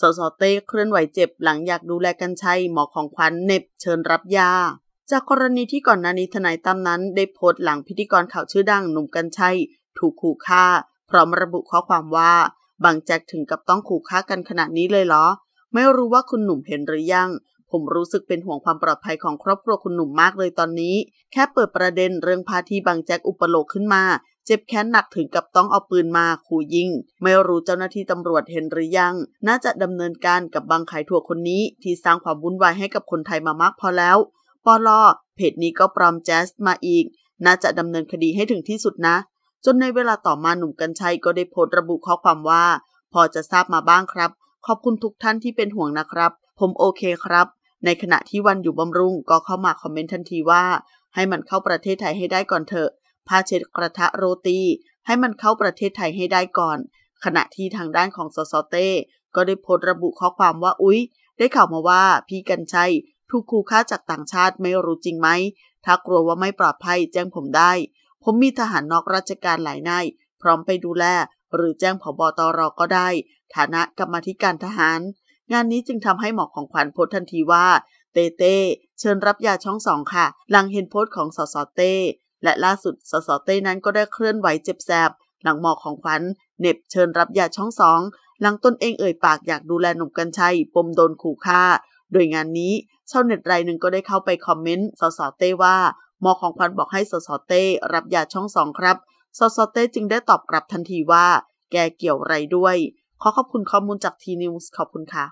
สสเต้เคลื่อนไหวเจ็บหลังอยากดูแลกันชัย หมอของขวัญเน็บเชิญรับยา จากกรณีที่ก่อนหน้านี้ทนายตั้มนั้น ได้โพสต์หลังพิธีกรข่าวชื่อดัง หนุ่มกันชัย ถูกขู่ฆ่า พร้อมระบุข้อความว่า บางแจ็คถึงกับต้องขู่ฆ่ากันขนาดนี้เลยเหรอ ไม่รู้ว่าคุณหนุ่มเห็นหรือยัง ผมรู้สึกเป็นห่วงความปลอดภัยของครอบครัวคุณหนุ่มมากเลยตอนนี้ แค่เปิดประเด็นเรื่องพาที่บางแจ็คอุปโลกขึ้นมาเจ็บแค้นหนักถึงกับต้องเอาปืนมาขู่ยิงไม่รู้เจ้าหน้าที่ตำรวจเห็นหรือยัง น่าจะดำเนินการกับบางขายถั่วคนนี้ ที่สร้างความวุ่นวายให้กับคนไทยมามากพอแล้วปอลอเพจนี้ก็ปลอมแจสมาอีก น่าจะดำเนินคดีให้ถึงที่สุดนะ จนในเวลาต่อมาหนุ่มกัญชัย ก็ได้โพสต์ระบุข้อความว่า พอจะทราบมาบ้างครับ ขอบคุณทุกท่านที่เป็นห่วงนะครับ ผมโอเคครับ ในขณะที่วันอยู่บำรุงก็เข้ามาคอมเมนต์ทันทีว่า ให้มันเข้าประเทศไทยให้ได้ก่อนเถอะผ้าเช็ดกระทะโรตี ให้มันเข้าประเทศไทยให้ได้ก่อน ขณะที่ทางด้านของสสเต้ ก็ได้โพสต์ระบุข้อความว่าอุ๊ย ได้ข่าวมาว่าพี่กัญชัยถูกคู่ฆ่าจากต่างชาติไม่รู้จริงไหม ถ้ากลัวว่าไม่ปลอดภัยแจ้งผมได้ ผมมีทหารนอกราชการหลายนายพร้อมไปดูแล หรือแจ้งผบตรก็ได้ ฐานะกรรมธิการทหาร งานนี้จึงทำให้หมอของขวัญโพสทันทีว่า เตเต้เชิญรับยาช่องสองค่ะหลังเห็นโพสของสสเต้และล่าสุดสสเต้นั้นก็ได้เคลื่อนไหวเจ็บแสบหลังหมอของขวัญเน็บเชิญรับยาช่องสองหลังตนเองเอ่ยปากอยากดูแลหนุ่มกัญชัยปมโดนขู่ฆ่า โดยงานนี้ชาวเน็ตรายหนึ่งก็ได้เข้าไปคอมเมนต์สสเต้ว่า หมอของขวัญบอกให้สสเต้รับยาช่องสองครับ สสเต้จึงได้ตอบกลับทันทีว่า แกเกี่ยวไรด้วยขอขอบคุณข้อมูลจากทีนิวส์ขอบคุณค่ะ